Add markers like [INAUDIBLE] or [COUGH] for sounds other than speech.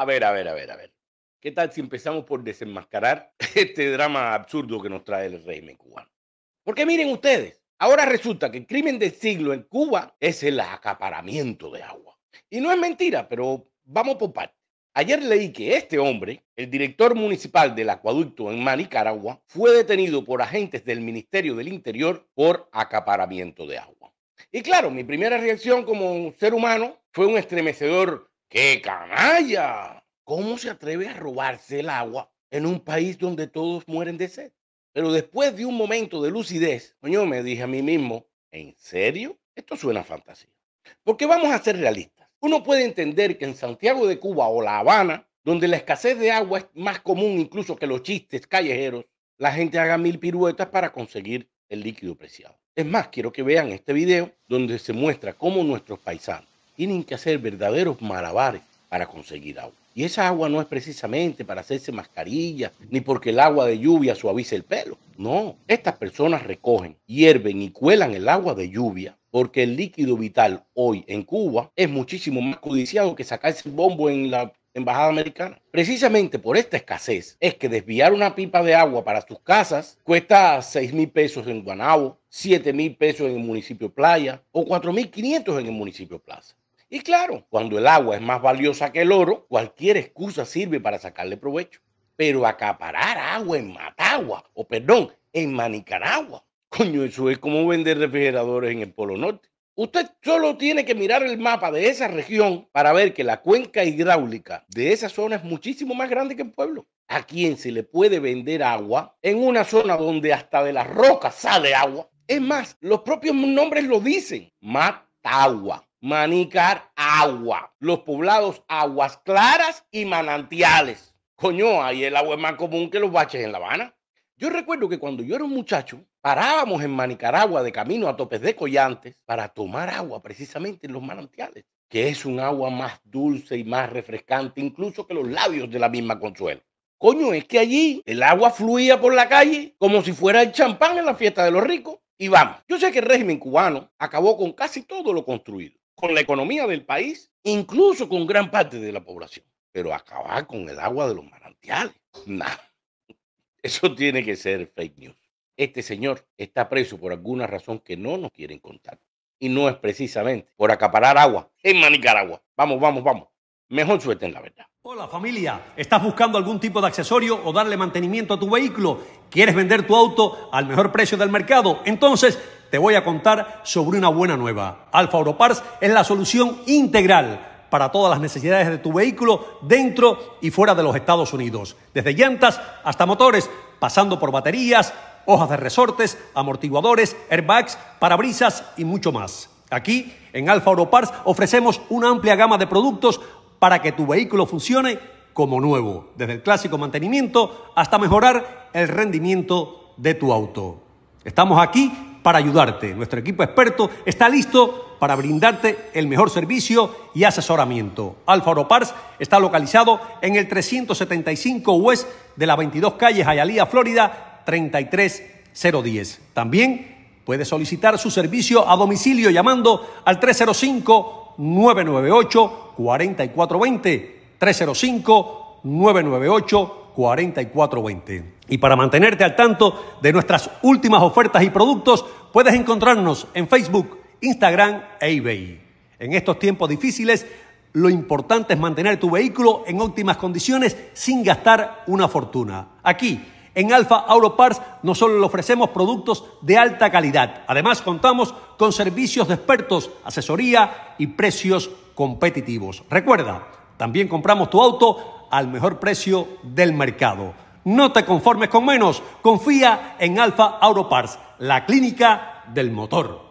A ver, a ver, a ver, a ver. ¿Qué tal si empezamos por desenmascarar [LAUGHS] este drama absurdo que nos trae el régimen cubano? Porque miren ustedes, ahora resulta que el crimen del siglo en Cuba es el acaparamiento de agua. Y no es mentira, pero vamos por partes. Ayer leí que este hombre, el director municipal del acueducto en Manicaragua, fue detenido por agentes del Ministerio del Interior por acaparamiento de agua. Y claro, mi primera reacción como ser humano fue un estremecedor ¡Qué canalla! ¿Cómo se atreve a robarse el agua en un país donde todos mueren de sed? Pero después de un momento de lucidez, yo me dije a mí mismo, ¿en serio? Esto suena a fantasía. Porque vamos a ser realistas. Uno puede entender que en Santiago de Cuba o La Habana, donde la escasez de agua es más común incluso que los chistes callejeros, la gente haga mil piruetas para conseguir el líquido preciado. Es más, quiero que vean este video donde se muestra cómo nuestros paisanos tienen que hacer verdaderos malabares para conseguir agua. Y esa agua no es precisamente para hacerse mascarilla ni porque el agua de lluvia suavice el pelo. No, estas personas recogen, hierven y cuelan el agua de lluvia porque el líquido vital hoy en Cuba es muchísimo más codiciado que sacarse el bombo en la embajada americana. Precisamente por esta escasez es que desviar una pipa de agua para sus casas cuesta 6 mil pesos en Guanabo, 7 mil pesos en el municipio Playa o 4.500 en el municipio Plaza. Y claro, cuando el agua es más valiosa que el oro, cualquier excusa sirve para sacarle provecho. Pero acaparar agua en Matagua, o perdón, en Manicaragua, coño, eso es como vender refrigeradores en el Polo Norte. Usted solo tiene que mirar el mapa de esa región para ver que la cuenca hidráulica de esa zona es muchísimo más grande que el pueblo. ¿A quién se le puede vender agua en una zona donde hasta de las rocas sale agua? Es más, los propios nombres lo dicen. Matagua manicar agua. Los poblados aguas claras y manantiales. Coño, ahí el agua es más común que los baches en La Habana. Yo recuerdo que cuando yo era un muchacho, parábamos en Manicaragua de camino a Topes de Collantes para tomar agua precisamente en los manantiales, que es un agua más dulce y más refrescante incluso que los labios de la misma Consuelo. Coño, es que allí el agua fluía por la calle como si fuera el champán en la fiesta de los ricos. Y vamos, yo sé que el régimen cubano acabó con casi todo lo construido con la economía del país, incluso con gran parte de la población. Pero acabar con el agua de los manantiales, [LAUGHS] nada. Eso tiene que ser fake news. Este señor está preso por alguna razón que no nos quieren contar. Y no es precisamente por acaparar agua en Manicaragua. Vamos, vamos, vamos. Mejor suerte la verdad. Hola familia, ¿estás buscando algún tipo de accesorio o darle mantenimiento a tu vehículo? ¿Quieres vender tu auto al mejor precio del mercado? Entonces te voy a contar sobre una buena nueva. Alfa Europars es la solución integral para todas las necesidades de tu vehículo dentro y fuera de los Estados Unidos, desde llantas hasta motores, pasando por baterías, hojas de resortes, amortiguadores, airbags, parabrisas y mucho más. Aquí, en Alfa Europars, ofrecemos una amplia gama de productos para que tu vehículo funcione como nuevo, desde el clásico mantenimiento hasta mejorar el rendimiento de tu auto. Estamos aquí para ayudarte. Nuestro equipo experto está listo para brindarte el mejor servicio y asesoramiento. Alfa Oropars está localizado en el 375 West de las 22 calles Ayalía, Florida 33010. También puedes solicitar su servicio a domicilio llamando al 305 998 4420 305 998 4420 4420. Y para mantenerte al tanto de nuestras últimas ofertas y productos, puedes encontrarnos en Facebook, Instagram e eBay. En estos tiempos difíciles, lo importante es mantener tu vehículo en óptimas condiciones sin gastar una fortuna. Aquí, en Alfa Auto Parts no solo le ofrecemos productos de alta calidad, además contamos con servicios de expertos, asesoría y precios competitivos. Recuerda, también compramos tu auto al mejor precio del mercado. No te conformes con menos, confía en Alfa Auroparts, la clínica del motor.